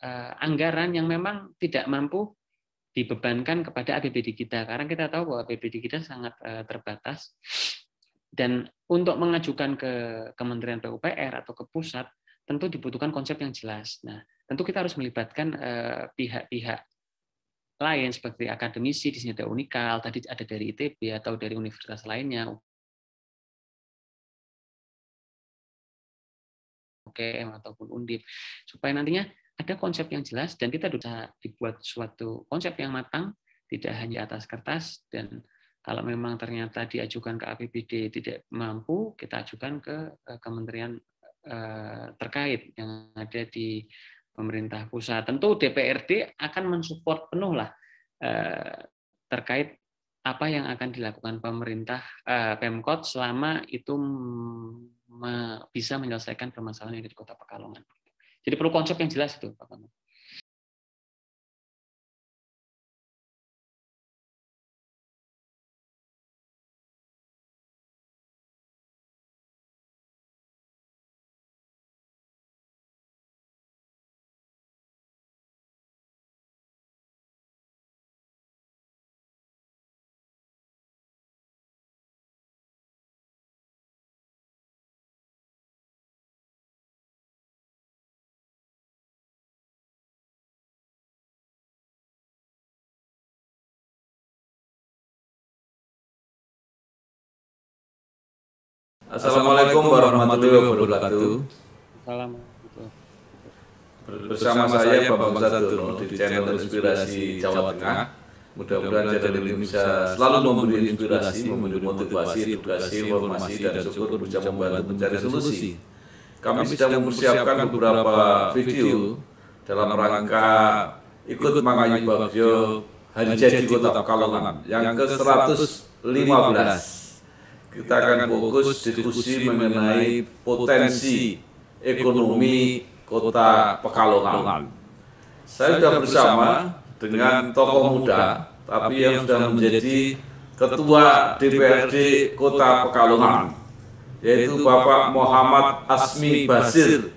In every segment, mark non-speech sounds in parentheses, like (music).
Eh, anggaran yang memang tidak mampu dibebankan kepada APBD kita karena kita tahu bahwa APBD kita sangat eh, terbatas dan untuk mengajukan ke Kementerian PUPR atau ke pusat tentu dibutuhkan konsep yang jelas. Nah, tentu kita harus melibatkan eh, pihak-pihak lain seperti akademisi di sini ada Unikal, tadi ada dari ITB atau dari universitas lainnya, Oke, ataupun Undip supaya nantinya ada konsep yang jelas dan kita sudah dibuat suatu konsep yang matang, tidak hanya atas kertas dan kalau memang ternyata diajukan ke APBD tidak mampu, kita ajukan ke eh, kementerian eh, terkait yang ada di pemerintah pusat. Tentu DPRD akan mensupport penuh lah eh, terkait apa yang akan dilakukan pemerintah Pemkot selama itu bisa menyelesaikan permasalahan yang ada di Kota Pekalongan. Jadi perlu konsep yang jelas itu, Pak Assalamualaikum warahmatullahi wabarakatuh. Salam. Bersama saya Bapak Ustadz Durno di channel Inspirasi Jawa Tengah. Mudah-mudahan channel ini bisa selalu memberi inspirasi, memberi motivasi, edukasi, informasi, dan syukur bisa membantu mencari solusi. Kami sudah mempersiapkan beberapa video dalam rangka ikut mengayuh Bagio Hari Jadi Kota Pekalongan yang ke-115 kita akan fokus diskusi mengenai potensi ekonomi kota Pekalongan. Saya sudah bersama dengan tokoh muda, tapi yang sudah menjadi ketua DPRD Kota Pekalongan, yaitu Bapak Muhammad Asmi Basir.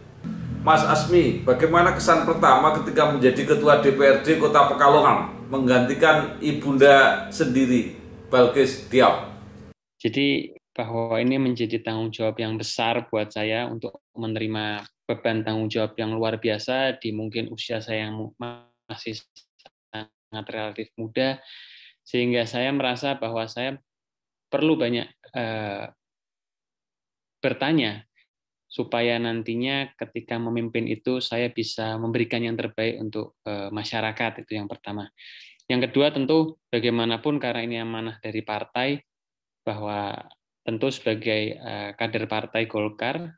Mas Asmi, bagaimana kesan pertama ketika menjadi ketua DPRD Kota Pekalongan menggantikan ibunda sendiri, Balkis Diab? Jadi bahwa ini menjadi tanggung jawab yang besar buat saya untuk menerima beban tanggung jawab yang luar biasa di mungkin usia saya yang masih sangat relatif muda sehingga saya merasa bahwa saya perlu banyak eh, bertanya supaya nantinya ketika memimpin itu saya bisa memberikan yang terbaik untuk eh, masyarakat itu yang pertama. Yang kedua tentu bagaimanapun karena ini amanah dari partai bahwa tentu sebagai eh, kader Partai Golkar,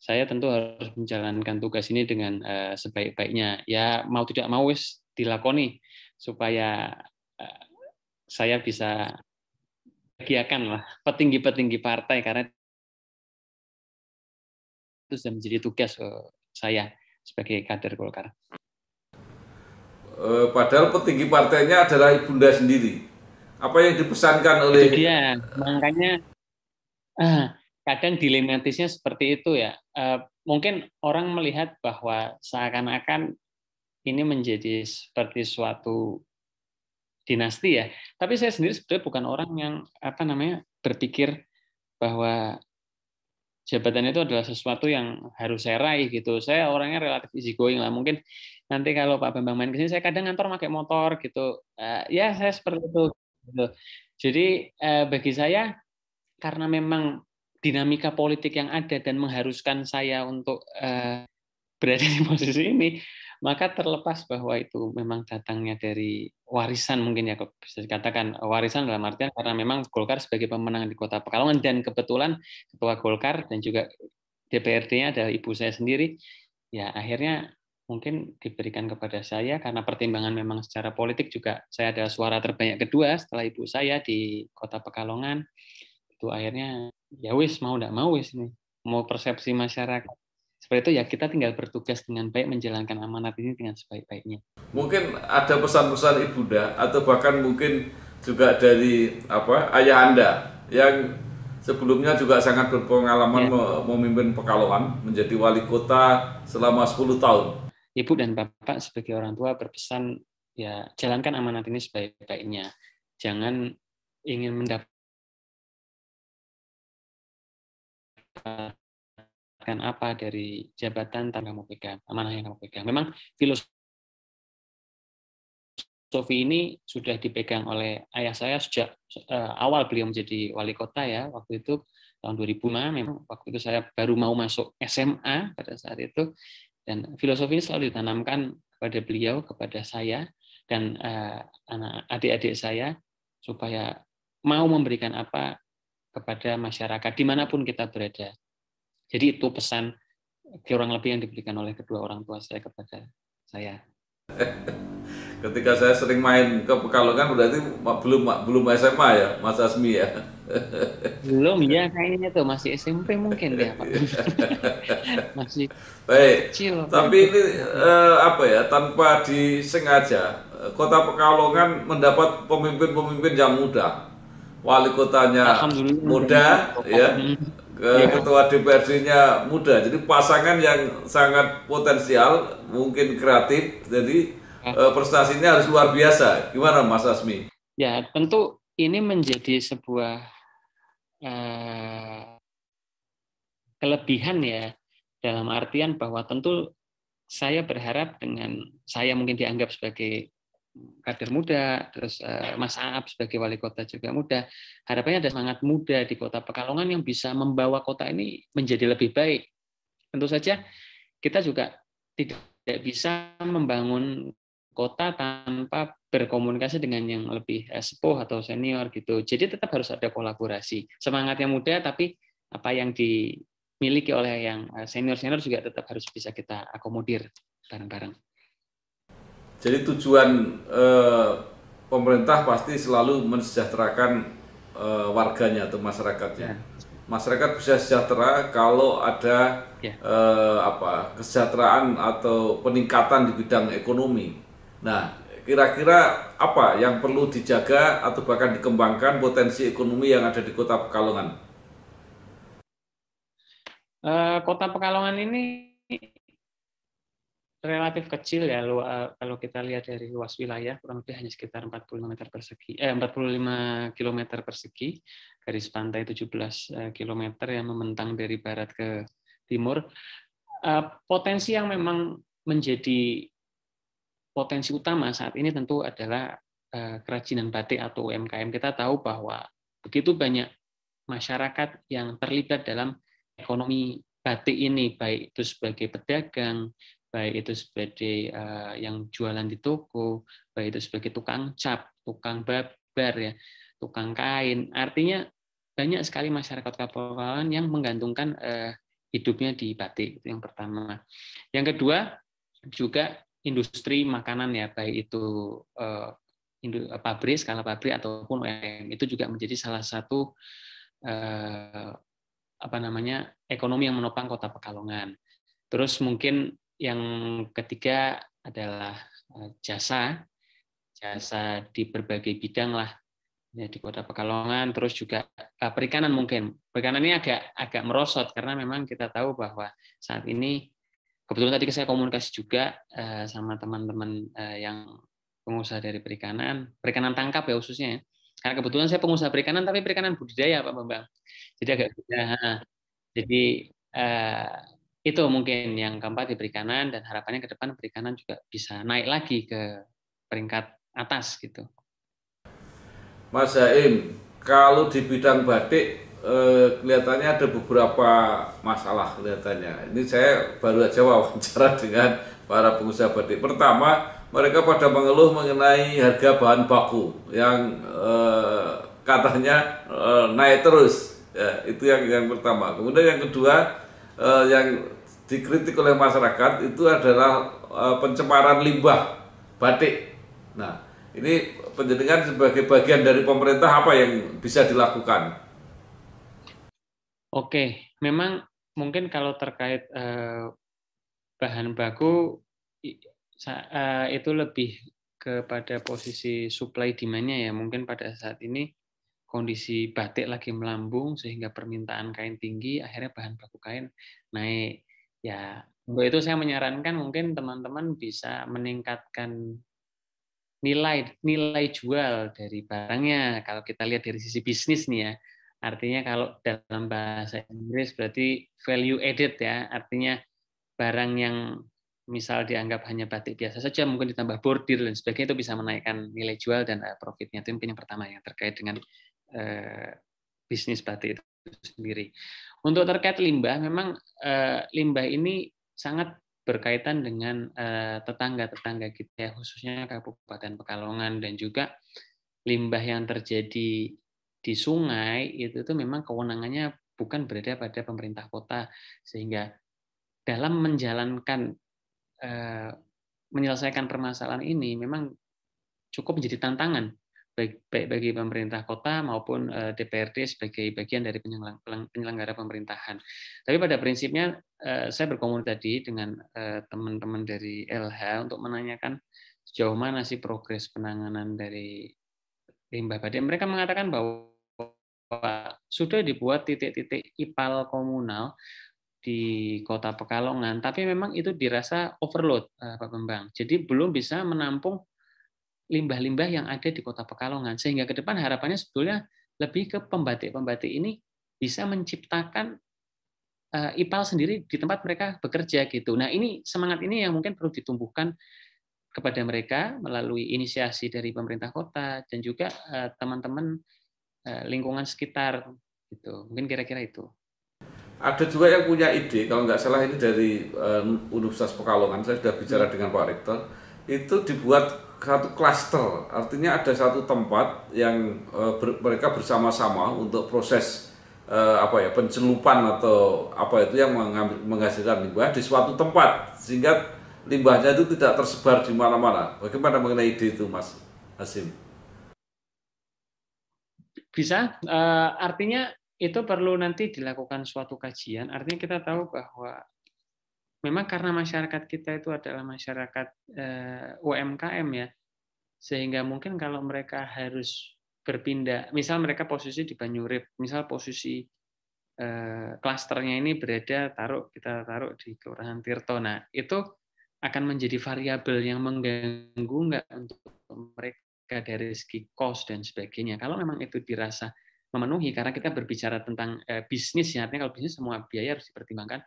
saya tentu harus menjalankan tugas ini dengan eh, sebaik-baiknya. Ya mau tidak mau wis dilakoni supaya eh, saya bisa bagiakan lah petinggi-petinggi partai karena itu sudah menjadi tugas saya sebagai kader Golkar. Padahal petinggi partainya adalah ibunda sendiri apa yang dipesankan oleh itu dia makanya uh, kadang dilematisnya seperti itu ya uh, mungkin orang melihat bahwa seakan-akan ini menjadi seperti suatu dinasti ya tapi saya sendiri sebetulnya bukan orang yang apa namanya berpikir bahwa jabatan itu adalah sesuatu yang harus saya raih gitu. Saya orangnya relatif easy going lah. Mungkin nanti kalau Pak Bambang main kesini saya kadang ngantor pakai motor gitu. Uh, ya saya seperti itu Gitu. Jadi eh, bagi saya karena memang dinamika politik yang ada dan mengharuskan saya untuk eh, berada di posisi ini, maka terlepas bahwa itu memang datangnya dari warisan mungkin ya bisa dikatakan warisan dalam artian karena memang Golkar sebagai pemenang di Kota Pekalongan dan kebetulan ketua Golkar dan juga DPRD-nya adalah ibu saya sendiri, ya akhirnya mungkin diberikan kepada saya karena pertimbangan memang secara politik juga saya ada suara terbanyak kedua setelah ibu saya di kota Pekalongan itu akhirnya ya wis mau tidak mau wis nih mau persepsi masyarakat seperti itu ya kita tinggal bertugas dengan baik menjalankan amanat ini dengan sebaik-baiknya mungkin ada pesan-pesan ibunda atau bahkan mungkin juga dari apa ayah anda yang sebelumnya juga sangat berpengalaman ya. memimpin Pekalongan menjadi wali kota selama 10 tahun ibu dan bapak sebagai orang tua berpesan ya jalankan amanat ini sebaik-baiknya. Jangan ingin mendapatkan apa dari jabatan tanpa kamu pegang, amanah yang kamu pegang. Memang filosofi ini sudah dipegang oleh ayah saya sejak eh, awal beliau menjadi wali kota ya, waktu itu tahun 2005 memang waktu itu saya baru mau masuk SMA pada saat itu dan filosofi ini selalu ditanamkan kepada beliau, kepada saya, dan uh, adik-adik saya, supaya mau memberikan apa kepada masyarakat dimanapun kita berada. Jadi itu pesan kurang lebih yang diberikan oleh kedua orang tua saya kepada saya. (laughs) Ketika saya sering main ke Pekalongan berarti belum belum SMA ya, Mas Asmi ya. (laughs) Belum ya kayaknya tuh masih SMP mungkin ya Pak. (laughs) masih Baik. Kecil, tapi ini eh, apa ya tanpa disengaja eh, Kota Pekalongan mendapat pemimpin-pemimpin yang muda. Wali kotanya muda ya. Hmm ya. ketua DPRD-nya muda. Jadi pasangan yang sangat potensial, mungkin kreatif. Jadi ya. Eh, prestasinya harus luar biasa. Gimana Mas Asmi? Ya, tentu ini menjadi sebuah uh, kelebihan ya dalam artian bahwa tentu saya berharap dengan saya mungkin dianggap sebagai kader muda, terus eh, Mas Aap sebagai wali kota juga muda. Harapannya ada semangat muda di kota Pekalongan yang bisa membawa kota ini menjadi lebih baik. Tentu saja kita juga tidak bisa membangun kota tanpa berkomunikasi dengan yang lebih eh, sepuh atau senior gitu. Jadi tetap harus ada kolaborasi. Semangatnya muda tapi apa yang dimiliki oleh yang eh, senior-senior juga tetap harus bisa kita akomodir bareng-bareng. Jadi tujuan eh, pemerintah pasti selalu mensejahterakan eh, warganya atau masyarakatnya. Ya. Masyarakat bisa sejahtera kalau ada ya. eh, apa kesejahteraan atau peningkatan di bidang ekonomi. Nah, kira-kira apa yang perlu dijaga atau bahkan dikembangkan potensi ekonomi yang ada di Kota Pekalongan? Eh, Kota Pekalongan ini relatif kecil ya lu, eh, kalau kita lihat dari luas wilayah kurang lebih hanya sekitar 40 meter persegi eh 45 km persegi garis pantai 17 eh, km yang membentang dari barat ke timur eh, potensi yang memang menjadi potensi utama saat ini tentu adalah kerajinan batik atau UMKM kita tahu bahwa begitu banyak masyarakat yang terlibat dalam ekonomi batik ini baik itu sebagai pedagang baik itu sebagai uh, yang jualan di toko, baik itu sebagai tukang cap, tukang babar ya, tukang kain. Artinya banyak sekali masyarakat Kepulauan yang menggantungkan uh, hidupnya di batik itu yang pertama. Yang kedua juga industri makanan ya baik itu uh, pabrik skala pabrik ataupun UMKM itu juga menjadi salah satu uh, apa namanya ekonomi yang menopang kota Pekalongan. Terus mungkin yang ketiga adalah eh, jasa, jasa di berbagai bidang lah ya, di Kota Pekalongan, terus juga eh, perikanan mungkin. Perikanan ini agak agak merosot karena memang kita tahu bahwa saat ini kebetulan tadi saya komunikasi juga eh, sama teman-teman yang pengusaha dari perikanan, perikanan tangkap ya khususnya. Ya. Karena kebetulan saya pengusaha perikanan tapi perikanan budidaya Pak Bambang. Jadi agak beda. Jadi itu mungkin yang keempat di perikanan dan harapannya ke depan perikanan juga bisa naik lagi ke peringkat atas gitu. Mas Zaim, kalau di bidang batik eh, kelihatannya ada beberapa masalah kelihatannya. Ini saya baru aja wawancara (laughs) dengan para pengusaha batik. Pertama, mereka pada mengeluh mengenai harga bahan baku yang eh, katanya eh, naik terus. Ya, itu yang yang pertama. Kemudian yang kedua, uh, yang dikritik oleh masyarakat itu adalah uh, pencemaran limbah batik. Nah, ini penjaringan sebagai bagian dari pemerintah apa yang bisa dilakukan? Oke, memang mungkin kalau terkait uh, bahan baku itu lebih kepada posisi supply demand-nya ya. Mungkin pada saat ini kondisi batik lagi melambung sehingga permintaan kain tinggi akhirnya bahan baku kain naik ya untuk itu saya menyarankan mungkin teman-teman bisa meningkatkan nilai nilai jual dari barangnya kalau kita lihat dari sisi bisnis nih ya artinya kalau dalam bahasa Inggris berarti value added ya artinya barang yang misal dianggap hanya batik biasa saja mungkin ditambah bordir dan sebagainya itu bisa menaikkan nilai jual dan eh, profitnya itu mungkin yang pertama yang terkait dengan Eh, bisnis batik itu sendiri. Untuk terkait limbah, memang eh, limbah ini sangat berkaitan dengan eh, tetangga-tetangga kita, ya, khususnya Kabupaten Pekalongan dan juga limbah yang terjadi di sungai itu tuh memang kewenangannya bukan berada pada pemerintah kota sehingga dalam menjalankan menyelesaikan permasalahan ini memang cukup menjadi tantangan baik bagi pemerintah kota maupun DPRD eh, sebagai bagian dari penyelenggara pemerintahan. Tapi pada prinsipnya eh, saya berkomunikasi tadi dengan eh, teman-teman dari LH untuk menanyakan sejauh mana sih progres penanganan dari limbah badai. Mereka mengatakan bahwa sudah dibuat titik-titik ipal komunal di kota Pekalongan, tapi memang itu dirasa overload Pak Bambang. Jadi belum bisa menampung limbah-limbah yang ada di kota Pekalongan. Sehingga ke depan harapannya sebetulnya lebih ke pembatik-pembatik ini bisa menciptakan eh, IPAL sendiri di tempat mereka bekerja gitu. Nah ini semangat ini yang mungkin perlu ditumbuhkan kepada mereka melalui inisiasi dari pemerintah kota dan juga eh, teman-teman eh, lingkungan sekitar gitu. Mungkin kira-kira itu. Ada juga yang punya ide, kalau nggak salah ini dari Universitas Pekalongan, saya sudah bicara hmm. dengan Pak Rektor, itu dibuat satu klaster, artinya ada satu tempat yang e, ber, mereka bersama-sama untuk proses e, apa ya pencelupan atau apa itu yang mengambil, menghasilkan limbah di suatu tempat sehingga limbahnya itu tidak tersebar di mana-mana. Bagaimana mengenai ide itu, Mas Hasim? Bisa, e, artinya itu perlu nanti dilakukan suatu kajian. Artinya kita tahu bahwa memang karena masyarakat kita itu adalah masyarakat eh, UMKM ya, sehingga mungkin kalau mereka harus berpindah, misal mereka posisi di Banyurip, misal posisi eh, klasternya ini berada taruh kita taruh di Kelurahan Tirto, nah itu akan menjadi variabel yang mengganggu nggak untuk mereka dari segi cost dan sebagainya. Kalau memang itu dirasa memenuhi karena kita berbicara tentang eh, bisnis ya artinya kalau bisnis semua biaya harus dipertimbangkan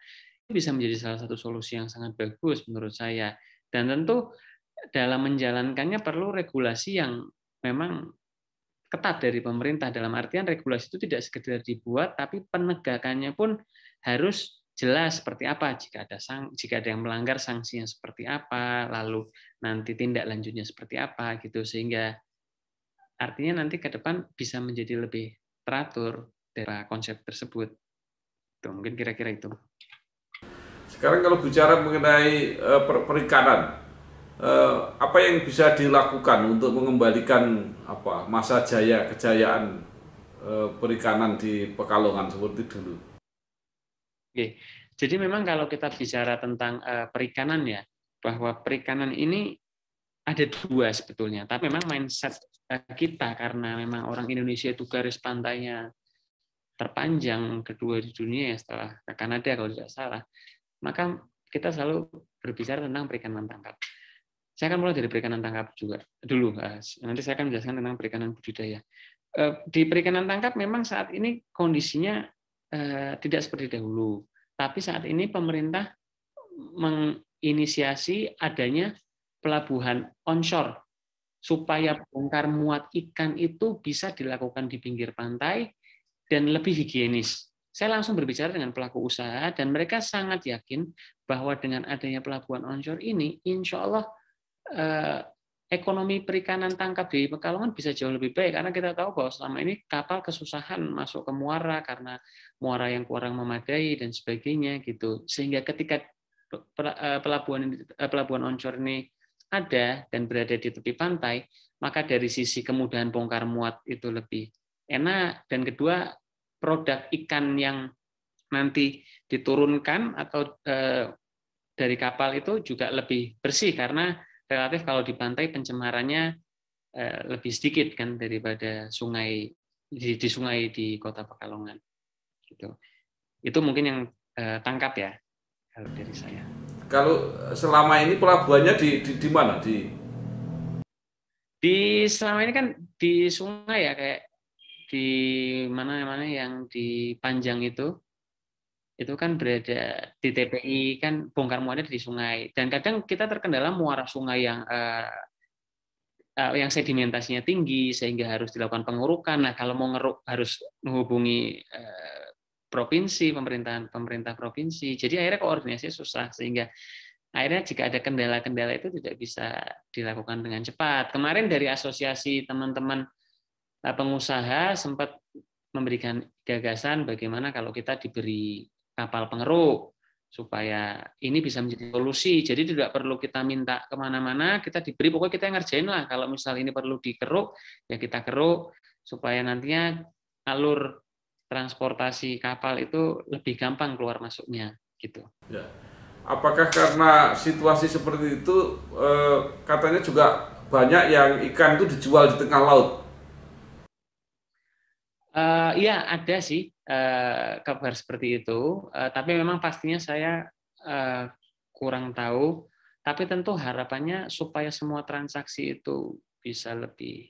bisa menjadi salah satu solusi yang sangat bagus menurut saya. Dan tentu dalam menjalankannya perlu regulasi yang memang ketat dari pemerintah dalam artian regulasi itu tidak sekedar dibuat tapi penegakannya pun harus jelas seperti apa jika ada sang, jika ada yang melanggar sanksinya seperti apa lalu nanti tindak lanjutnya seperti apa gitu sehingga artinya nanti ke depan bisa menjadi lebih teratur dari konsep tersebut. Itu mungkin kira-kira itu. Sekarang kalau bicara mengenai uh, perikanan, uh, apa yang bisa dilakukan untuk mengembalikan apa masa jaya kejayaan uh, perikanan di Pekalongan seperti dulu? Oke, jadi memang kalau kita bicara tentang uh, perikanan ya, bahwa perikanan ini ada dua sebetulnya, tapi memang mindset kita karena memang orang Indonesia itu garis pantainya terpanjang kedua di dunia ya setelah ke Kanada kalau tidak salah maka kita selalu berbicara tentang perikanan tangkap. Saya akan mulai dari perikanan tangkap juga dulu, nanti saya akan menjelaskan tentang perikanan budidaya. Eh, di perikanan tangkap memang saat ini kondisinya eh, tidak seperti dahulu, tapi saat ini pemerintah menginisiasi adanya pelabuhan onshore supaya bongkar muat ikan itu bisa dilakukan di pinggir pantai dan lebih higienis. Saya langsung berbicara dengan pelaku usaha dan mereka sangat yakin bahwa dengan adanya pelabuhan onshore ini, insya Allah eh, ekonomi perikanan tangkap di Pekalongan bisa jauh lebih baik karena kita tahu bahwa selama ini kapal kesusahan masuk ke muara karena muara yang kurang memadai dan sebagainya gitu sehingga ketika eh, pelabuhan eh, pelabuhan onshore ini ada dan berada di tepi pantai maka dari sisi kemudahan bongkar muat itu lebih enak dan kedua produk ikan yang nanti diturunkan atau eh, dari kapal itu juga lebih bersih karena relatif kalau di pantai pencemarannya eh, lebih sedikit kan daripada sungai di, sungai di kota Pekalongan. Gitu. Itu mungkin yang eh, tangkap ya kalau dari saya. Kalau selama ini pelabuhannya di di, di mana di di selama ini kan di sungai ya kayak di mana mana yang di Panjang itu itu kan berada di TPI kan bongkar muatnya di sungai dan kadang kita terkendala muara sungai yang uh, uh, yang sedimentasinya tinggi sehingga harus dilakukan pengurukan. Nah kalau mau ngeruk harus menghubungi uh, provinsi pemerintahan pemerintah provinsi. Jadi akhirnya koordinasinya susah sehingga akhirnya jika ada kendala-kendala itu tidak bisa dilakukan dengan cepat. Kemarin dari asosiasi teman-teman Nah, pengusaha sempat memberikan gagasan bagaimana kalau kita diberi kapal pengeruk supaya ini bisa menjadi solusi. Jadi tidak perlu kita minta kemana-mana, kita diberi pokoknya kita yang ngerjain lah. Kalau misal ini perlu dikeruk, ya kita keruk supaya nantinya alur transportasi kapal itu lebih gampang keluar masuknya gitu. Ya. Apakah karena situasi seperti itu eh, katanya juga banyak yang ikan itu dijual di tengah laut Uh, iya ada sih uh, kabar seperti itu, uh, tapi memang pastinya saya uh, kurang tahu. Tapi tentu harapannya supaya semua transaksi itu bisa lebih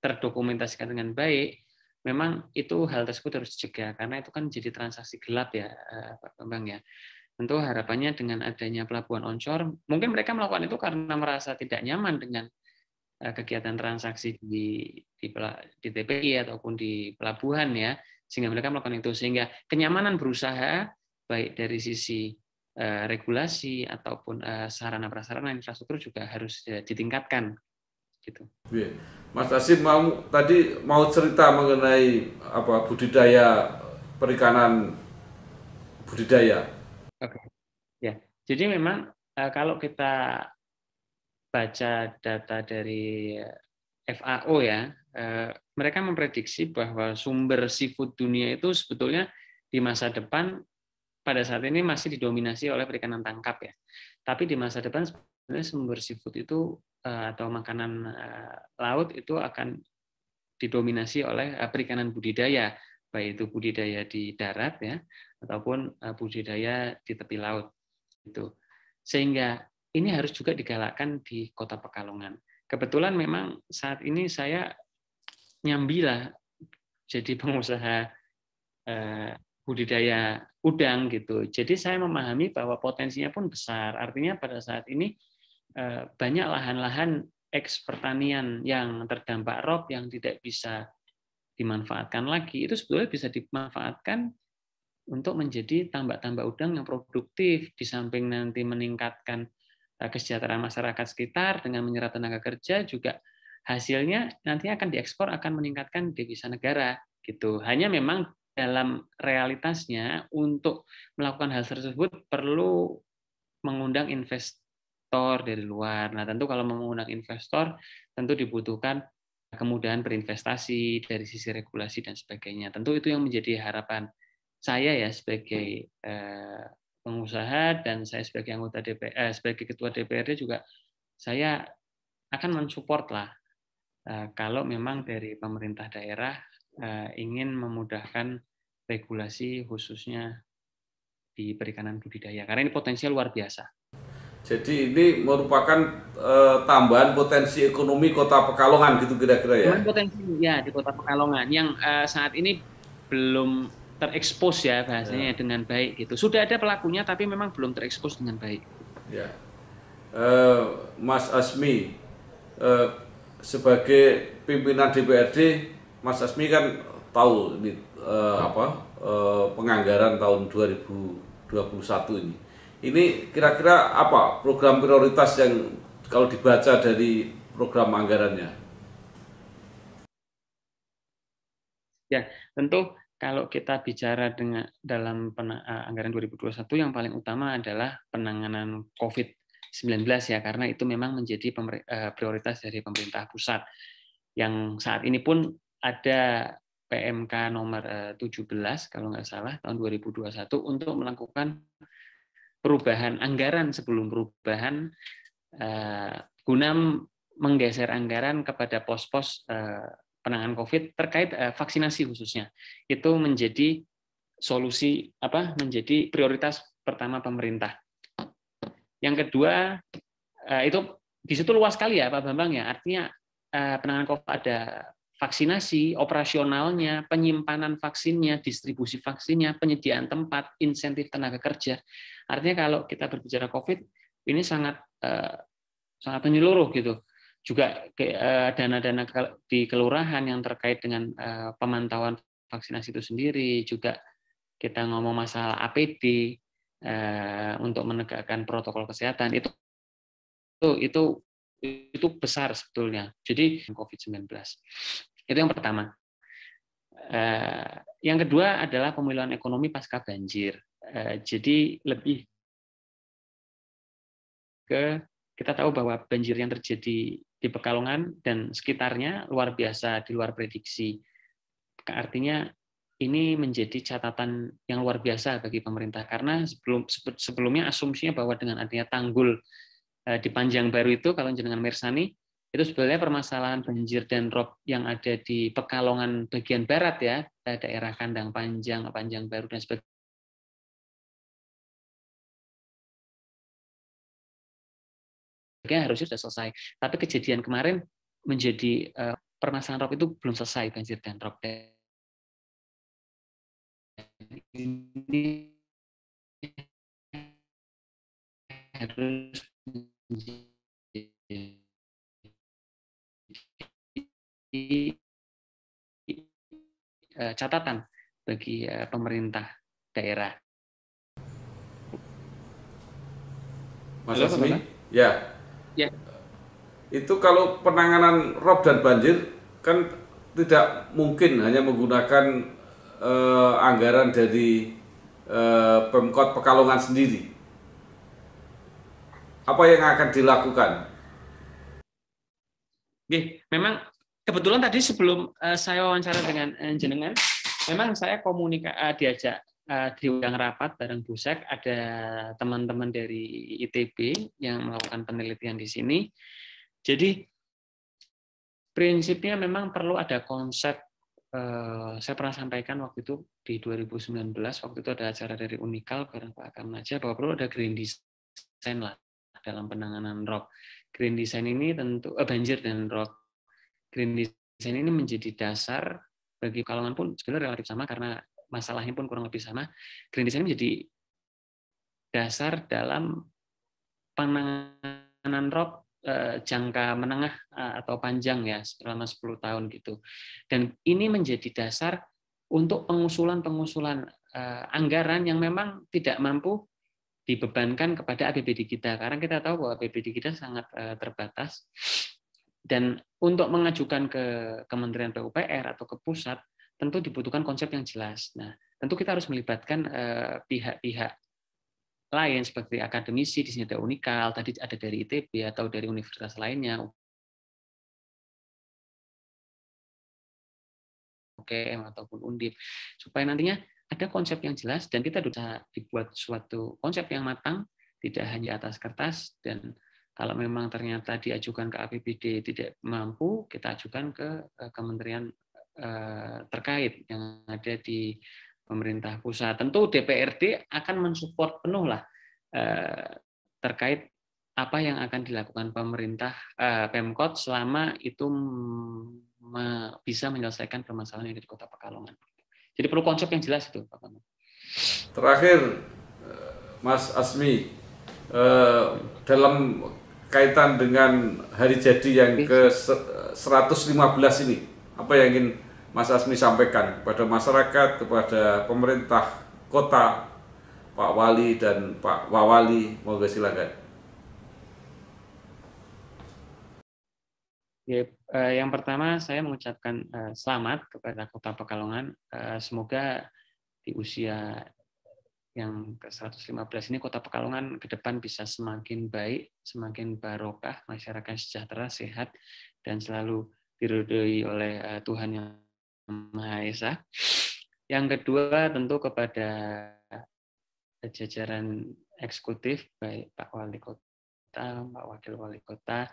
terdokumentasikan dengan baik. Memang itu hal tersebut harus dicegah karena itu kan jadi transaksi gelap ya Pak Bambang ya. Tentu harapannya dengan adanya pelabuhan onshore, mungkin mereka melakukan itu karena merasa tidak nyaman dengan Eh, kegiatan transaksi di di, di TPI ataupun di pelabuhan ya sehingga mereka melakukan itu sehingga kenyamanan berusaha baik dari sisi uh, regulasi ataupun uh, eh, sarana prasarana infrastruktur juga harus uh, ditingkatkan gitu. Iya. Mas Asim mau tadi mau cerita mengenai apa budidaya perikanan budidaya. Oke. Ya. Jadi memang kalau kita baca data dari eh, FAO ya, eh, mereka memprediksi bahwa sumber seafood dunia itu sebetulnya di masa depan pada saat ini masih didominasi oleh perikanan tangkap ya. Tapi di masa depan sebenarnya sumber seafood itu eh, atau makanan laut itu akan didominasi oleh perikanan budidaya, baik itu budidaya di darat ya ataupun budidaya di tepi laut. Itu. Sehingga ini harus juga digalakkan di Kota Pekalongan. Kebetulan memang saat ini saya nyambilah jadi pengusaha eh, budidaya udang gitu. Jadi saya memahami bahwa potensinya pun besar. Artinya pada saat ini eh, banyak lahan-lahan eks pertanian yang terdampak rob yang tidak bisa dimanfaatkan lagi itu sebetulnya bisa dimanfaatkan untuk menjadi tambak-tambak udang yang produktif di samping nanti meningkatkan Eh, kesejahteraan masyarakat sekitar dengan menyerap tenaga kerja juga hasilnya nantinya akan diekspor akan meningkatkan devisa negara gitu. Hanya memang dalam realitasnya untuk melakukan hal tersebut perlu mengundang investor dari luar. Nah, tentu kalau mengundang investor tentu dibutuhkan kemudahan berinvestasi dari sisi regulasi dan sebagainya. Tentu itu yang menjadi harapan saya ya sebagai eh, pengusaha dan saya sebagai anggota DPR eh, sebagai ketua DPRD juga saya akan mensupport lah eh, kalau memang dari pemerintah daerah eh, ingin memudahkan regulasi khususnya di perikanan budidaya karena ini potensial luar biasa. Jadi ini merupakan e, tambahan potensi ekonomi Kota Pekalongan gitu kira-kira ya. Tambahan potensi ya di Kota Pekalongan yang e, saat ini belum terekspos ya bahasanya ya. dengan baik gitu. Sudah ada pelakunya tapi memang belum terekspos dengan baik. Ya. Uh, Mas Asmi uh, sebagai pimpinan DPRD, Mas Asmi kan tahu ini uh, apa uh, penganggaran tahun 2021 ini. Ini kira-kira apa program prioritas yang kalau dibaca dari program anggarannya? Ya, tentu kalau kita bicara dengan dalam eh, anggaran 2021 yang paling utama adalah penanganan COVID-19 ya karena itu memang menjadi eh, prioritas dari pemerintah pusat yang saat ini pun ada PMK nomor 17 eh, kalau nggak salah tahun 2021 untuk melakukan perubahan anggaran sebelum perubahan guna menggeser anggaran kepada pos-pos penanganan COVID terkait eh, vaksinasi khususnya itu menjadi solusi apa menjadi prioritas pertama pemerintah. Yang kedua eh, itu di situ luas sekali ya Pak Bambang ya artinya eh, penanganan COVID ada vaksinasi, operasionalnya, penyimpanan vaksinnya, distribusi vaksinnya, penyediaan tempat, insentif tenaga kerja. Artinya kalau kita berbicara COVID ini sangat sangat menyeluruh gitu juga eh, dana-dana di kelurahan yang terkait dengan eh, pemantauan vaksinasi itu sendiri juga kita ngomong masalah APD eh, untuk menegakkan protokol kesehatan itu itu itu itu besar sebetulnya. Jadi COVID-19 itu yang pertama. Yang kedua adalah pemulihan ekonomi pasca banjir. Jadi lebih ke kita tahu bahwa banjir yang terjadi di Pekalongan dan sekitarnya luar biasa di luar prediksi. Artinya ini menjadi catatan yang luar biasa bagi pemerintah karena sebelum sebelumnya asumsinya bahwa dengan adanya tanggul eh, di Panjang Baru itu kalau dengan Mirsani itu sebenarnya permasalahan banjir dan rob yang ada di Pekalongan bagian barat ya eh, daerah Kandang Panjang, Panjang Baru dan sebagainya sebagainya harusnya sudah selesai. Tapi kejadian kemarin menjadi uh, permasalahan rop itu belum selesai banjir dan rop. Ini harus menjadi eh, catatan bagi eh, pemerintah daerah. Mas Halo, Asmi, ya Ya. Itu kalau penanganan rob dan banjir kan tidak mungkin hanya menggunakan uh, anggaran dari uh, Pemkot Pekalongan sendiri. Apa yang akan dilakukan? Oke, memang kebetulan tadi sebelum uh, saya wawancara dengan uh, jenengan, memang saya komunikasi uh, diajak uh, eh, diundang rapat bareng Busek ada teman-teman dari ITB yang melakukan penelitian di sini. Jadi prinsipnya memang perlu ada konsep Uh, saya pernah sampaikan waktu itu di 2019 waktu itu ada acara dari Unikal bareng Pak Karnaja bahwa perlu ada green design lah dalam penanganan rock. Green design ini tentu uh, banjir dan rock Green design ini menjadi dasar bagi kalangan pun sebenarnya relatif sama karena masalahnya pun kurang lebih sama. Green design menjadi dasar dalam penanganan rob eh, jangka menengah eh, atau panjang ya selama 10 tahun gitu. Dan ini menjadi dasar untuk pengusulan-pengusulan eh, anggaran yang memang tidak mampu dibebankan kepada APBD kita karena kita tahu bahwa APBD kita sangat terbatas dan untuk mengajukan ke Kementerian PUPR atau ke pusat tentu dibutuhkan konsep yang jelas. Nah, tentu kita harus melibatkan eh, pihak-pihak lain seperti akademisi di sini ada Unikal, tadi ada dari ITB atau dari universitas lainnya, UGM ataupun Undip, supaya nantinya ada konsep yang jelas dan kita bisa dibuat suatu konsep yang matang, tidak hanya atas kertas dan kalau memang ternyata diajukan ke APBD tidak mampu, kita ajukan ke eh, Kementerian Eh, terkait yang ada di pemerintah pusat. Tentu DPRD akan mensupport penuh lah eh, terkait apa yang akan dilakukan pemerintah eh, Pemkot selama itu bisa menyelesaikan permasalahan yang ada di Kota Pekalongan. Jadi perlu konsep yang jelas itu, Pak Terakhir, Mas Asmi, dalam kaitan dengan hari jadi yang ke 115 ini, apa yang ingin Mas Asmi sampaikan kepada masyarakat, kepada pemerintah kota, Pak Wali dan Pak Wawali, moga silakan. Eh, yang pertama saya mengucapkan eh, selamat kepada Kota Pekalongan. Eh, semoga di usia yang ke-115 ini Kota Pekalongan ke depan bisa semakin baik, semakin barokah, masyarakat sejahtera, sehat, dan selalu dirudui oleh Tuhan yang Maha Esa. Yang kedua tentu kepada jajaran eksekutif, baik Pak Wali Kota, Pak Wakil Wali Kota.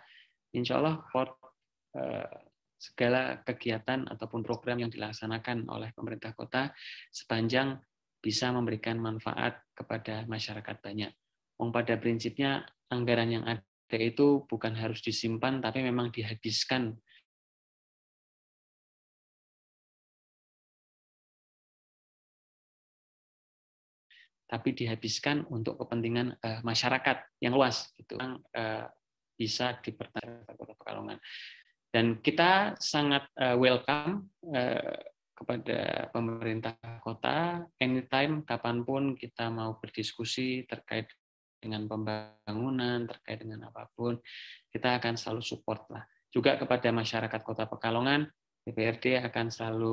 Insya Allah for, eh, segala kegiatan ataupun program yang dilaksanakan oleh pemerintah kota sepanjang bisa memberikan manfaat kepada masyarakat banyak. Wong pada prinsipnya anggaran yang ada itu bukan harus disimpan tapi memang dihabiskan tapi dihabiskan untuk kepentingan uh, masyarakat yang luas gitu yang uh, bisa dipertahankan Kota Pekalongan dan kita sangat uh, welcome uh, kepada pemerintah kota anytime kapanpun kita mau berdiskusi terkait dengan pembangunan terkait dengan apapun kita akan selalu support lah juga kepada masyarakat kota Pekalongan DPRD akan selalu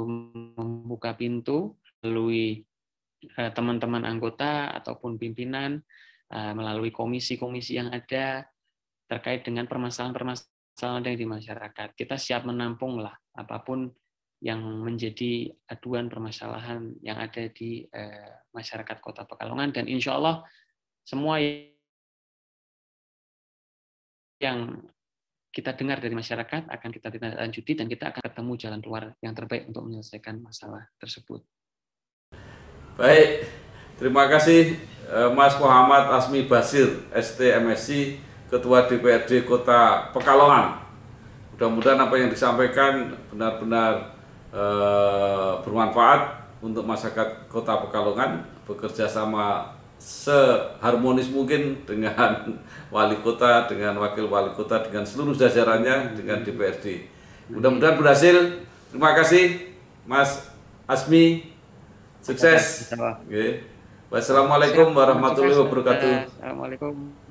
membuka pintu melalui Eh, teman-teman anggota ataupun pimpinan eh, melalui komisi-komisi yang ada terkait dengan permasalahan-permasalahan yang di masyarakat. Kita siap menampung lah apapun yang menjadi aduan permasalahan yang ada di eh, masyarakat Kota Pekalongan dan insya Allah semua yang kita dengar dari masyarakat akan kita tindak lanjuti dan kita akan ketemu jalan keluar yang terbaik untuk menyelesaikan masalah tersebut. Baik, terima kasih eh, Mas Muhammad Asmi Basir, STMSC, Ketua DPRD Kota Pekalongan. Mudah-mudahan apa yang disampaikan benar-benar eh, bermanfaat untuk masyarakat Kota Pekalongan bekerja sama seharmonis mungkin dengan (laughs) wali kota, dengan wakil wali kota, dengan seluruh jajarannya, dengan DPRD. Mudah-mudahan berhasil. Terima kasih Mas Asmi Sukses. Okay. Wassalamualaikum warahmatullahi wabarakatuh. Assalamualaikum.